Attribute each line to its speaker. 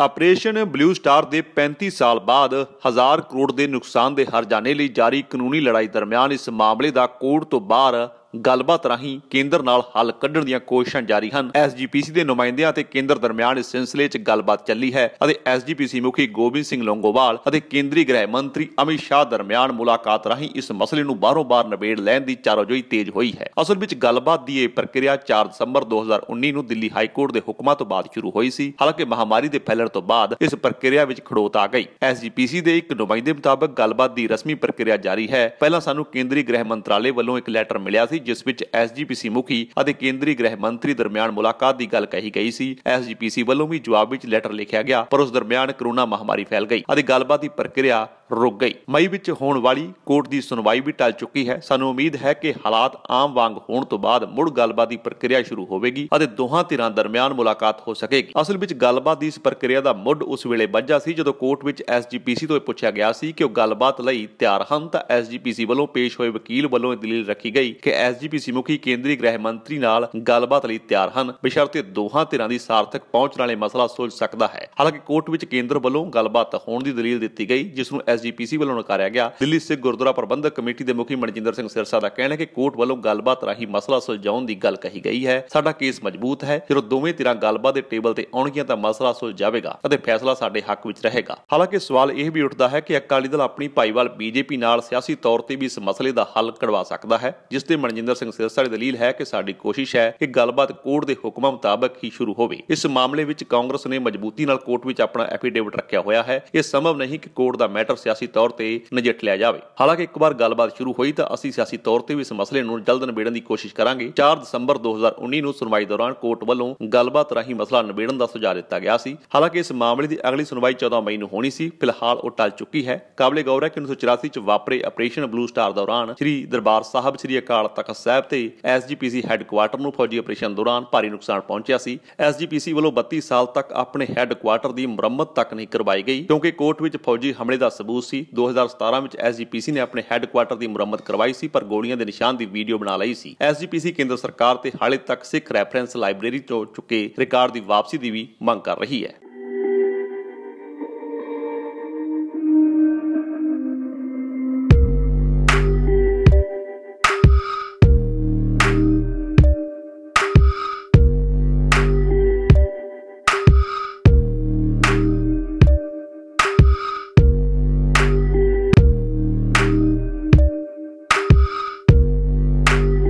Speaker 1: operation blue star ਦੇ 35 ਸਾਲ ਬਾਅਦ 1000 ਕਰੋੜ ਦੇ ਨੁਕਸਾਨ ਦੇ ਹਰਜਾਨੇ ਲਈ ਜਾਰੀ ਕਾਨੂੰਨੀ ਲੜਾਈ ਦਰਮਿਆਨ ਇਸ ਮਾਮਲੇ ਦਾ ਕੋਰਟ ਤੋਂ ਬਾਹਰ ਗੱਲਬਾਤ ਰਾਹੀਂ ਕੇਂਦਰ ਨਾਲ ਹੱਲ ਕੱਢਣ ਦੀਆਂ ਕੋਸ਼ਿਸ਼ਾਂ ਜਾਰੀ ਹਨ ਐਸਜੀਪੀਸੀ ਦੇ ਨੁਮਾਇੰਦਿਆਂ ਅਤੇ ਕੇਂਦਰ ਦਰਮਿਆਨ ਇਸ ਸਿਲਸਿਲੇ 'ਚ ਗੱਲਬਾਤ ਚੱਲੀ ਹੈ ਅਤੇ ਐਸਜੀਪੀਸੀ ਮੁਖੀ ਗੋਬਿੰਦ ਸਿੰਘ ਲੰਗੋਵਾਲ ਅਤੇ ਕੇਂਦਰੀ ਗ੍ਰਹਿ ਮੰਤਰੀ ਅਮਿਤ ਸ਼ਾਹ ਦਰਮਿਆਨ ਮੁਲਾਕਾਤ ਰਾਹੀਂ ਇਸ ਮਸਲੇ ਨੂੰ ਬਾਰੋ-ਬਾਰ ਨਵੇੜ ਲੈਣ ਦੀ ਚਾਰੋਜੋਈ ਤੇਜ਼ ਹੋਈ ਹੈ ਅਸਲ ਵਿੱਚ ਗੱਲਬਾਤ ਦੀ ਇਹ ਪ੍ਰਕਿਰਿਆ 4 ਦਸੰਬਰ 2019 ਨੂੰ ਦਿੱਲੀ ਹਾਈ ਕੋਰਟ ਦੇ ਹੁਕਮਾਂ ਤੋਂ ਬਾਅਦ ਸ਼ੁਰੂ ਹੋਈ ਸੀ ਹਾਲਾਂਕਿ ਮਹਾਮਾਰੀ ਦੇ ਫੈਲਣ ਤੋਂ ਬਾਅਦ ਇਸ ਪ੍ਰਕਿਰਿਆ ਵਿੱਚ ਖੜੋਤ ਆ ਗਈ ਐਸਜੀਪੀਸੀ ਦੇ ਇੱਕ ਨੁਮਾਇੰਦੇ ਮੁਤਾਬਕ ਗੱਲਬਾਤ ਦੀ ਰਸਮੀ ਪ੍ਰਕਿਰਿਆ ਜਾਰੀ ਹੈ ਪਹਿਲਾਂ ਸਾਨੂੰ ਕੇਂਦਰੀ ਗ੍ਰਹਿ ਮੰਤਰਾਲੇ ਵੱਲੋਂ ਇੱਕ ਲੈਟਰ ਮਿਲਿਆ ਸੀ ਸੀ ਜਿਸ ਵਿੱਚ ਐਸਜੀਪੀਸੀ ਮੁਖੀ ਅਤੇ ਕੇਂਦਰੀ ਗ੍ਰਹਿ ਮੰਤਰੀ ਦਰਮਿਆਨ ਮੁਲਾਕਾਤ ਦੀ ਗੱਲ ਕਹੀ ਗਈ ਸੀ ਐਸਜੀਪੀਸੀ ਵੱਲੋਂ ਵੀ ਜਵਾਬ ਵਿੱਚ ਲੈਟਰ ਲਿਖਿਆ ਗਿਆ ਪਰ ਉਸ ਦਰਮਿਆਨ ਕਰੋਨਾ ਮਹਾਮਾਰੀ ਫੈਲ ਗਈ ਅਤੇ ਗੱਲਬਾਤ ਦੀ ਪ੍ਰਕਿਰਿਆ ਰੁਕ ਗਈ ਮਈ ਵਿੱਚ ਹੋਣ ਵਾਲੀ ਕੋਰਟ ਦੀ ਸੁਣਵਾਈ ਵੀ ਟਲ ਚੁੱਕੀ ਹੈ ਸਾਨੂੰ ਉਮੀਦ ਹੈ ਕਿ ਹਾਲਾਤ ਆਮ ਵਾਂਗ ਹੋਣ ਤੋਂ ਬਾਅਦ ਮੁੜ ਗੱਲਬਾਤ ਦੀ ਪ੍ਰਕਿਰਿਆ ਸ਼ੁਰੂ ਹੋਵੇਗੀ ਅਤੇ ਦੋਹਾਂ ਧਿਰਾਂ ਦਰਮਿਆਨ ਮੁਲਾਕਾਤ ਹੋ ਸਕੇਗੀ ਅਸਲ ਵਿੱਚ ਗੱਲਬਾਤ ਦੀ ਇਸ ਪ੍ਰਕਿਰਿਆ ਦਾ ਮੁੱਢ ਉਸ ਵੇਲੇ ਵੱਜਾ ਸੀ ਜਦੋਂ ਕੋਰਟ ਵਿੱਚ ਐਸਜੀਪੀਸੀ ਤੋਂ ਇਹ ਪੁੱਛਿਆ ਗਿਆ ਸੀ ਕਿ ਉਹ ਗੱਲਬਾਤ ਲਈ ਤਿਆਰ ਹਨ ਤਾਂ ਐਸਜੀਪੀਸੀ ਵੱਲੋਂ ਪੇਸ਼ ਹੋਏ ਵਕੀਲ ਵੱਲੋਂ ਇਹ ਦਲੀਲ ਰੱਖੀ ਗਈ ਕਿ ਐਸਜੀਪੀਸੀ ਮੁਖੀ ਕੇਂਦਰੀ ਗ੍ਰਹਿ ਮੰਤਰੀ ਨਾਲ ਗੱਲਬਾਤ ਲਈ ਤਿਆਰ ਹਨ ਬਸ਼ਰਤੇ ਦੋਹਾਂ ਧਿਰਾਂ ਦੀ ਸਾਰਥਕ ਪਹੁੰਚ ਨਾਲੇ ਮਸਲਾ ਸੁਲਝ ਸਕਦਾ ਹੈ ਹਾਲਾਂਕਿ ਕੋਰਟ ਵਿੱਚ ਕੇਂਦਰ ਵੱਲੋਂ ਗੱਲਬਾਤ ਹੋਣ ਦੀ ਦਲੀਲ ਦਿੱਤੀ ਗਈ ਜਿਸ ਨੂੰ ਐਸਜੀਪੀਸੀ ਵੱਲੋਂ ਨਕਾਰਿਆ ਗਿਆ ਦਿੱਲੀ ਸਿੱਖ ਗੁਰਦੁਆਰਾ ਪ੍ਰਬੰਧਕ ਕਮੇਟੀ ਦੇ ਮੁਖੀ ਮਨਜਿੰਦਰ ਸਿੰਘ ਸਿਰਸਾ ਦਾ ਕਹਿਣਾ ਹੈ ਕਿ ਕੋਰਟ ਵੱਲੋਂ ਗੱਲਬਾਤ ਰਾਹੀਂ ਮਸਲਾ ਸੁਲਝਾਉਣ ਦੀ ਗੱਲ ਕਹੀ ਗਈ ਹੈ ਸਾਡਾ ਕੇਸ ਮਜ਼ਬੂਤ ਹੈ ਜੇ ਦੋਵੇਂ ਧਿਰਾਂ ਗੱਲਬਾਤ ਦੇ ਟੇਬਲ ਤੇ ਆਉਣਗੀਆਂ ਤਾਂ ਮਸਲਾ ਸੁਲਝ ਜਾਵੇਗਾ ਅਤੇ ਫੈਸਲਾ ਸਾਡੇ ਹੱਕ ਵਿੱਚ ਰਹੇਗਾ ਹਾਲਾਂਕਿ ਸਵਾਲ ਇਹ ਵੀ ਉੱਠਦਾ ਹੈ ਕਿ ਅਕਾਲੀ ਦਲ ਆਪਣੀ ਭਾਈਵਾਲ ਬੀਜੇਪੀ ਨਾਲ ਸਿਆਸੀ ਤੌਰ ਤੇ ਵੀ ਇਸ ਮਸਲੇ ਦਾ ਹੱਲ ਕਢਵਾ ਸਕਦਾ ਹੈ ਜਿਸ ਤੇ ਮਨਜਿੰਦਰ ਸਿੰਘ ਸਿਰਸਾ ਦੀ ਦਲੀਲ ਹੈ ਕਿ ਸਾਡੀ ਕੋਸ਼ਿਸ਼ ਹੈ ਕਿ ਗੱਲਬਾਤ ਕੋਰਟ ਦੇ ਹੁਕਮਾਂ ਮੁਤਾਬਕ ਹੀ ਸ਼ੁਰੂ ਹੋਵੇ ਇਸ ਮਾਮਲੇ ਵਿੱਚ ਕਾਂਗਰਸ ਨੇ ਮਜ਼ਬੂਤੀ ਨਾਲ ਕੋਰਟ ਵਿੱਚ ਆਪਣਾ ਐਫੀਡੇਵਿਟ ਰੱਖਿਆ ਹੋਇਆ ਹੈ ਇਹ ਸੰਭਵ ਨਹੀਂ ਕਿ ਕੋਰਟ ਦਾ ਮੈਟਰ ਸਿਆਸੀ ਤੌਰ ਤੇ ਨਜਿੱਠ ਲਿਆ ਜਾਵੇ ਹਾਲਾਂਕਿ ਇੱਕ ਵਾਰ ਗੱਲਬਾਤ ਸ਼ੁਰੂ ਹੋਈ ਤਾਂ ਅਸੀਂ ਸਿਆਸੀ ਤੌਰ ਤੇ ਵੀ ਇਸ ਮਸਲੇ ਨੂੰ ਜਲਦ ਨਿਬੇੜਨ ਦੀ ਕੋਸ਼ਿਸ਼ ਕਰਾਂਗੇ 4 ਦਸੰਬਰ 2019 ਨੂੰ ਸੁਣਵਾਈ ਦੌਰਾਨ ਕੋਰਟ ਵੱਲੋਂ ਗੱਲਬਾਤ ਰਾਹੀਂ ਮਸਲਾ ਨਿਬੇੜਨ ਦਾ ਸੁਝਾਅ ਦਿੱਤਾ ਗਿਆ ਸੀ ਹਾਲਾਂਕਿ ਇਸ ਮਾਮਲੇ ਦੀ ਅਗਲੀ ਸੁਣਵਾਈ 14 ਮਈ ਨੂੰ ਹੋਣੀ ਸੀ ਫਿਲਹਾਲ ਉਹ ਟਲ ਚੁੱਕੀ ਹੈ ਕਾਬਲੇ ਗੌਰ ਹੈ ਕਿ 1984 ਚ ਵਾਪਰੇ ਆਪਰੇਸ਼ਨ ਬਲੂ ਸਟਾਰ ਦੌਰਾਨ ਸ੍ਰੀ ਦਰਬਾਰ ਸਾਹਿਬ ਸ੍ਰੀ ਅਕਾਲ ਤਖਤ ਸਾਹਿਬ ਤੇ ਐਸਜੀਪੀਸੀ ਹੈੱਡਕੁਆਰਟਰ ਨੂੰ ਫੌਜੀ ਆਪਰੇਸ਼ਨ ਦੌਰਾਨ ਭਾਰੀ ਨੁਕਸਾਨ ਪਹੁੰਚਿਆ ਸੀ ਐਸਜੀਪੀਸੀ ਵੱਲੋਂ 32 ਸਾਲ ਤੱਕ ਆਪਣੇ ਹੈੱਡਕੁਆਰਟਰ ਦੀ ਮੁਰੰਮਤ ਤੱਕ ਨਹੀਂ ਕਰਵਾਈ ਗਈ ਕਿਉਂਕਿ ਕੋਰਟ ਵਿੱਚ ਫੌਜੀ ਹਮਲੇ ਦਾ ਸਬੂਤ ਮਹਿਫੂਜ਼ ਸੀ 2017 ਵਿੱਚ ਐਸਜੀਪੀਸੀ ਨੇ ਆਪਣੇ ਹੈੱਡਕੁਆਰਟਰ ਦੀ ਮੁਰੰਮਤ ਕਰਵਾਈ ਸੀ ਪਰ ਗੋਲੀਆਂ ਦੇ ਨਿਸ਼ਾਨ ਦੀ ਵੀਡੀਓ ਬਣਾ ਲਈ ਸੀ ਐਸਜੀਪੀਸੀ ਕੇਂਦਰ ਸਰਕਾਰ ਤੇ ਹਾਲੇ ਤੱਕ ਸਿੱਖ ਰੈਫਰੈਂਸ ਲਾਇਬ੍ਰੇਰੀ ਤੋਂ ਚੁੱਕੇ ਰਿਕਾਰਡ ਦੀ ਵਾਪਸੀ ਦੀ ਵੀ ਮੰਗ ਕਰ ਰਹੀ ਹੈ